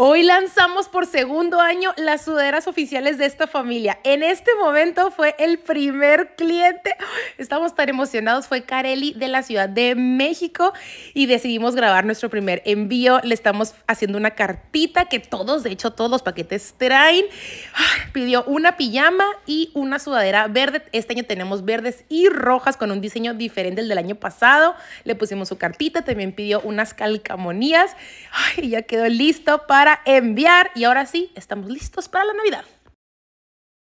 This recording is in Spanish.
Hoy lanzamos por segundo año las sudaderas oficiales de esta familia. En este momento fue el primer cliente. Estamos tan emocionados. Fue Carelli de la Ciudad de México y decidimos grabar nuestro primer envío. Le estamos haciendo una cartita que todos, de hecho, todos los paquetes traen. Pidió una pijama y una sudadera verde. Este año tenemos verdes y rojas con un diseño diferente al del año pasado. Le pusimos su cartita. También pidió unas calcamonías. y ya quedó listo para enviar. Y ahora sí, estamos listos para la Navidad.